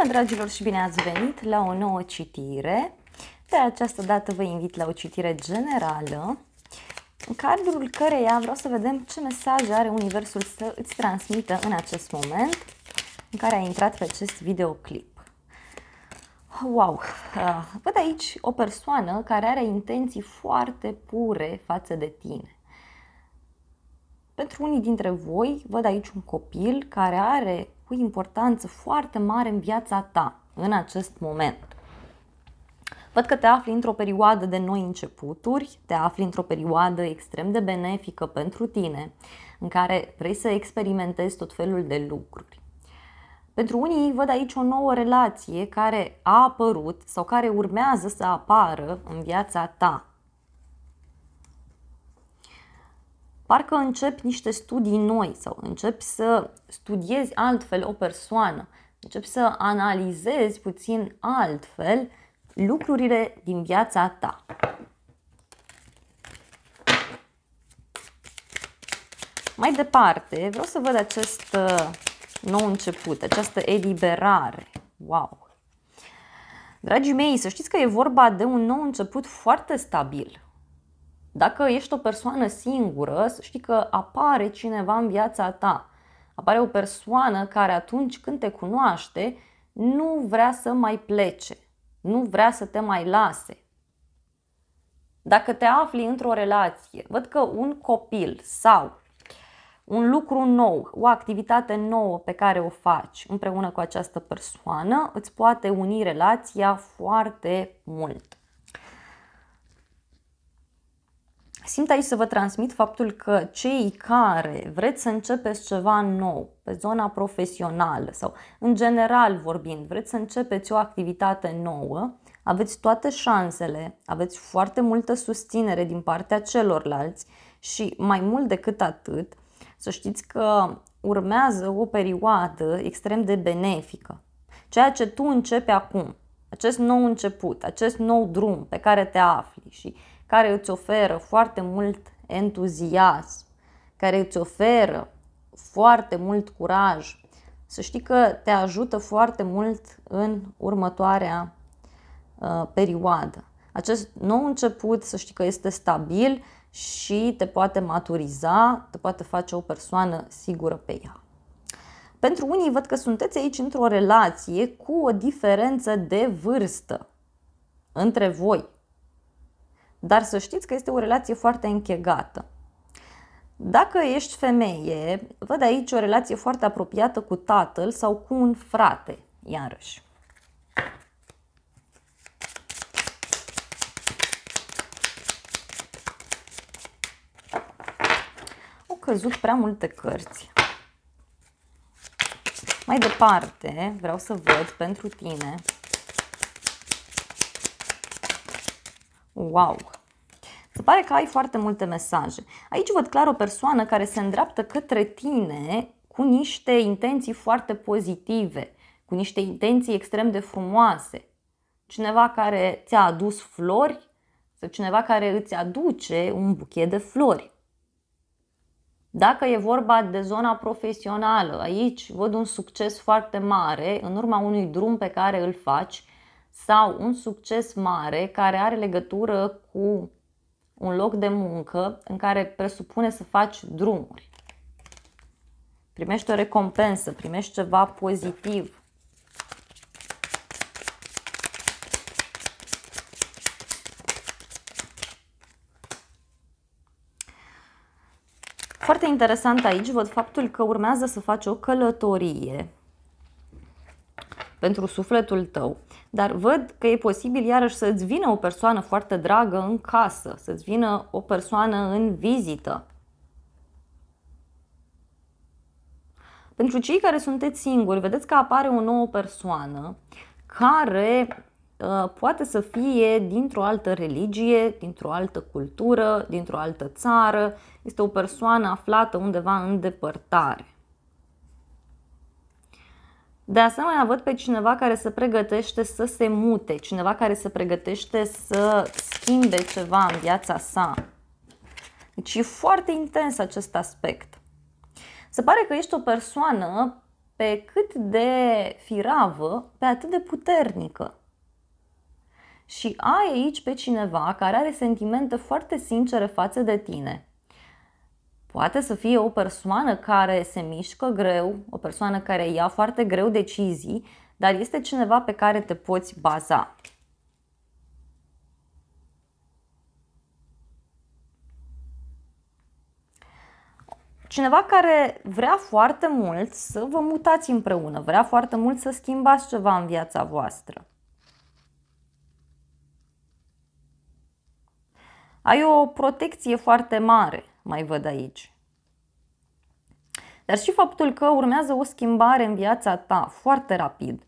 Bună dragilor și bine ați venit la o nouă citire. De această dată vă invit la o citire generală, în cadrul căreia vreau să vedem ce mesaje are Universul să îți transmită în acest moment în care a intrat pe acest videoclip. Wow! Ah, văd aici o persoană care are intenții foarte pure față de tine. Pentru unii dintre voi, văd aici un copil care are cu importanță foarte mare în viața ta în acest moment. Văd că te afli într-o perioadă de noi începuturi, te afli într-o perioadă extrem de benefică pentru tine, în care vrei să experimentezi tot felul de lucruri. Pentru unii văd aici o nouă relație care a apărut sau care urmează să apară în viața ta. parcă începi niște studii noi sau începi să studiezi altfel o persoană, începi să analizezi puțin altfel lucrurile din viața ta. Mai departe, vreau să văd acest uh, nou început, această eliberare. Wow! Dragii mei, să știți că e vorba de un nou început foarte stabil, dacă ești o persoană singură, să știi că apare cineva în viața ta. Apare o persoană care atunci când te cunoaște nu vrea să mai plece, nu vrea să te mai lase. Dacă te afli într-o relație, văd că un copil sau un lucru nou, o activitate nouă pe care o faci împreună cu această persoană îți poate uni relația foarte mult. Simt aici să vă transmit faptul că cei care vreți să începeți ceva nou pe zona profesională sau în general vorbind, vreți să începeți o activitate nouă, aveți toate șansele, aveți foarte multă susținere din partea celorlalți și mai mult decât atât, să știți că urmează o perioadă extrem de benefică. Ceea ce tu începi acum, acest nou început, acest nou drum pe care te afli și care îți oferă foarte mult entuziasm, care îți oferă foarte mult curaj, să știi că te ajută foarte mult în următoarea uh, perioadă. Acest nou început, să știi că este stabil și te poate maturiza, te poate face o persoană sigură pe ea. Pentru unii văd că sunteți aici într-o relație cu o diferență de vârstă între voi. Dar să știți că este o relație foarte închegată. Dacă ești femeie, văd aici o relație foarte apropiată cu tatăl sau cu un frate, iarăși. Au căzut prea multe cărți. Mai departe, vreau să văd pentru tine Wow! Se pare că ai foarte multe mesaje. Aici văd clar o persoană care se îndreaptă către tine cu niște intenții foarte pozitive, cu niște intenții extrem de frumoase. Cineva care ți-a adus flori sau cineva care îți aduce un buchet de flori. Dacă e vorba de zona profesională, aici văd un succes foarte mare în urma unui drum pe care îl faci sau un succes mare care are legătură cu un loc de muncă în care presupune să faci drumuri. Primești o recompensă, primești ceva pozitiv. Foarte interesant aici văd faptul că urmează să faci o călătorie pentru sufletul tău, dar văd că e posibil iarăși să-ți vină o persoană foarte dragă în casă, să-ți vină o persoană în vizită. Pentru cei care sunteți singuri, vedeți că apare o nouă persoană care uh, poate să fie dintr-o altă religie, dintr-o altă cultură, dintr-o altă țară, este o persoană aflată undeva în depărtare. De asemenea, văd pe cineva care se pregătește să se mute, cineva care se pregătește să schimbe ceva în viața sa. Deci e foarte intens acest aspect. Se pare că ești o persoană pe cât de firavă, pe atât de puternică. Și ai aici pe cineva care are sentimente foarte sincere față de tine, Poate să fie o persoană care se mișcă greu, o persoană care ia foarte greu decizii, dar este cineva pe care te poți baza. Cineva care vrea foarte mult să vă mutați împreună, vrea foarte mult să schimbați ceva în viața voastră. Ai o protecție foarte mare mai văd aici. Dar și faptul că urmează o schimbare în viața ta foarte rapid.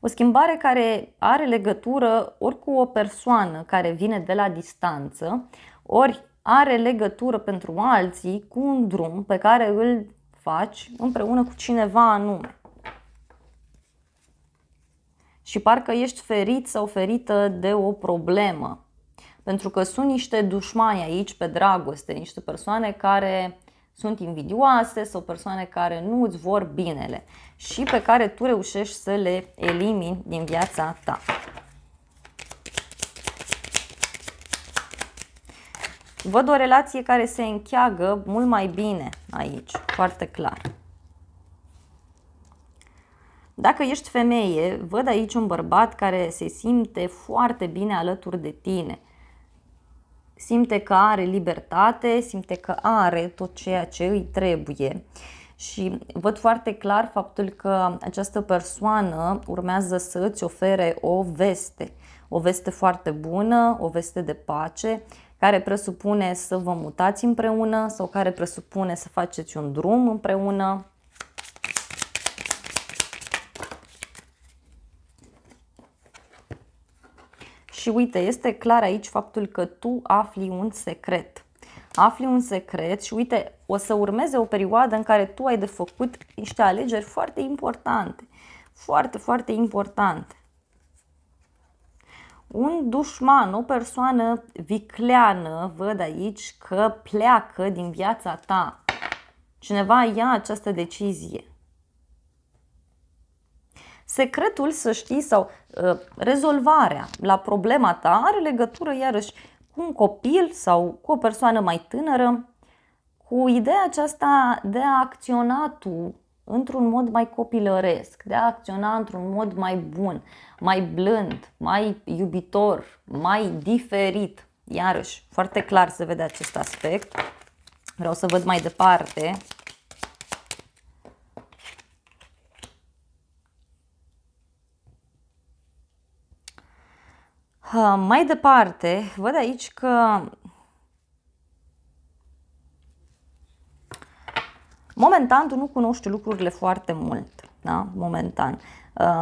O schimbare care are legătură ori cu o persoană care vine de la distanță, ori are legătură pentru alții cu un drum pe care îl faci împreună cu cineva anume. Și parcă ești ferit sau ferită de o problemă pentru că sunt niște dușmani aici pe dragoste, niște persoane care sunt invidioase sau persoane care nu îți vor binele și pe care tu reușești să le elimini din viața ta. Văd o relație care se încheagă mult mai bine aici, foarte clar. Dacă ești femeie, văd aici un bărbat care se simte foarte bine alături de tine – simte că are libertate, simte că are tot ceea ce îi trebuie. Și văd foarte clar faptul că această persoană urmează să îți ofere o veste, o veste foarte bună, o veste de pace, care presupune să vă mutați împreună sau care presupune să faceți un drum împreună, Și uite, este clar aici faptul că tu afli un secret. Afli un secret și uite, o să urmeze o perioadă în care tu ai de făcut niște alegeri foarte importante. Foarte, foarte importante. Un dușman, o persoană vicleană, văd aici că pleacă din viața ta. Cineva ia această decizie. Secretul, să știi, sau ă, rezolvarea la problema ta are legătură iarăși cu un copil sau cu o persoană mai tânără, cu ideea aceasta de a acționa tu într-un mod mai copilăresc, de a acționa într-un mod mai bun, mai blând, mai iubitor, mai diferit. Iarăși, foarte clar se vede acest aspect. Vreau să văd mai departe Mai departe, văd aici că momentan tu nu cunoști lucrurile foarte mult, da? momentan.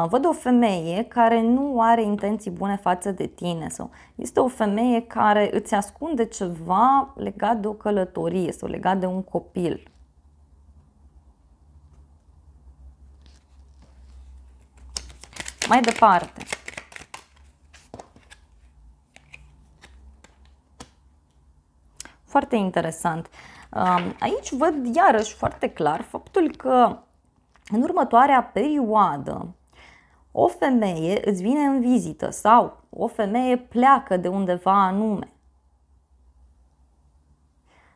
Văd o femeie care nu are intenții bune față de tine sau este o femeie care îți ascunde ceva legat de o călătorie sau legat de un copil, Mai departe, Foarte interesant. Aici văd iarăși foarte clar faptul că în următoarea perioadă o femeie îți vine în vizită sau o femeie pleacă de undeva anume.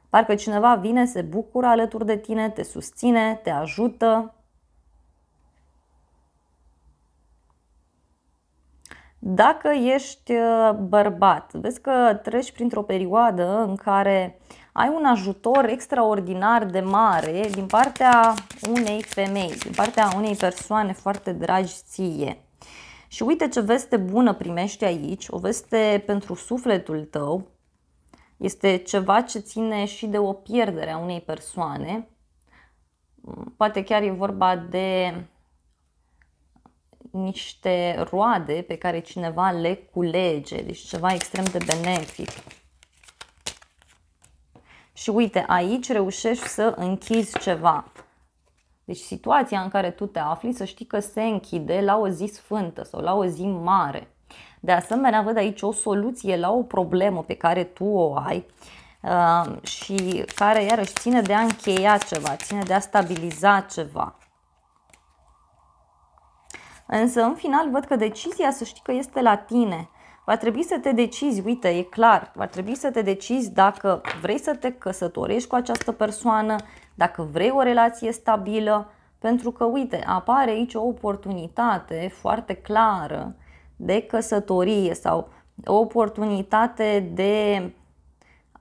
Parcă cineva vine, se bucură alături de tine, te susține, te ajută, Dacă ești uh, bărbat, vezi că treci printr-o perioadă în care ai un ajutor extraordinar de mare din partea unei femei, din partea unei persoane foarte dragi ție. Și uite ce veste bună primești aici, o veste pentru sufletul tău, este ceva ce ține și de o pierdere a unei persoane, poate chiar e vorba de niște roade pe care cineva le culege, deci ceva extrem de benefic. Și uite, aici reușești să închizi ceva. Deci situația în care tu te afli, să știi că se închide la o zi sfântă sau la o zi mare. De asemenea, văd aici o soluție la o problemă pe care tu o ai uh, și care iarăși ține de a încheia ceva, ține de a stabiliza ceva. Însă, în final, văd că decizia să știi că este la tine. Va trebui să te decizi, uite, e clar, va trebui să te decizi dacă vrei să te căsătorești cu această persoană, dacă vrei o relație stabilă, pentru că, uite, apare aici o oportunitate foarte clară de căsătorie sau o oportunitate de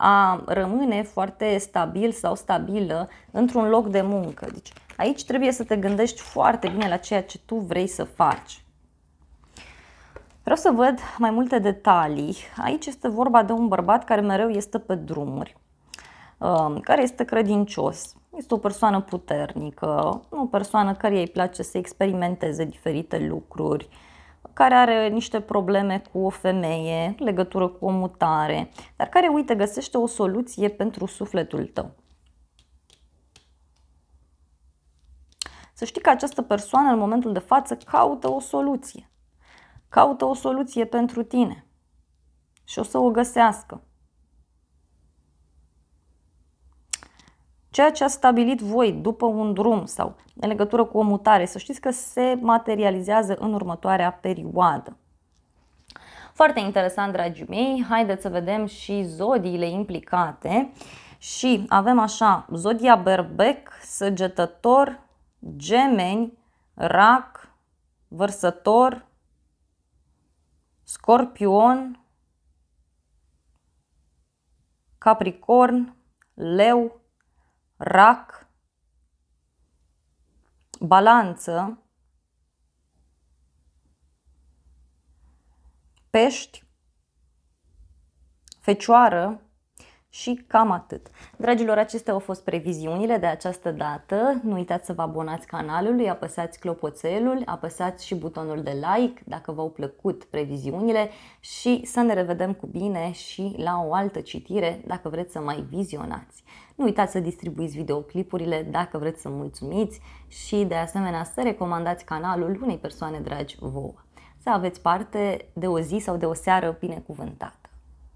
a rămâne foarte stabil sau stabilă într-un loc de muncă. Deci aici trebuie să te gândești foarte bine la ceea ce tu vrei să faci. Vreau să văd mai multe detalii. Aici este vorba de un bărbat care mereu este pe drumuri, um, care este credincios, este o persoană puternică, o persoană care îi place să experimenteze diferite lucruri, care are niște probleme cu o femeie, legătură cu o mutare, dar care, uite, găsește o soluție pentru sufletul tău. Să știi că această persoană în momentul de față caută o soluție. Caută o soluție pentru tine și o să o găsească. ceea ce ați stabilit voi după un drum sau în legătură cu o mutare, să știți că se materializează în următoarea perioadă. Foarte interesant, dragii mei, haideți să vedem și zodiile implicate și avem așa, zodia berbec, săgetător, gemeni, rac, vărsător, scorpion, capricorn, leu, rac, balanță, pești, fecioară, și cam atât. Dragilor, acestea au fost previziunile de această dată. Nu uitați să vă abonați canalului, apăsați clopoțelul, apăsați și butonul de like dacă v-au plăcut previziunile și să ne revedem cu bine și la o altă citire dacă vreți să mai vizionați. Nu uitați să distribuiți videoclipurile dacă vreți să mulțumiți și de asemenea să recomandați canalul unei persoane dragi vouă. Să aveți parte de o zi sau de o seară binecuvântată.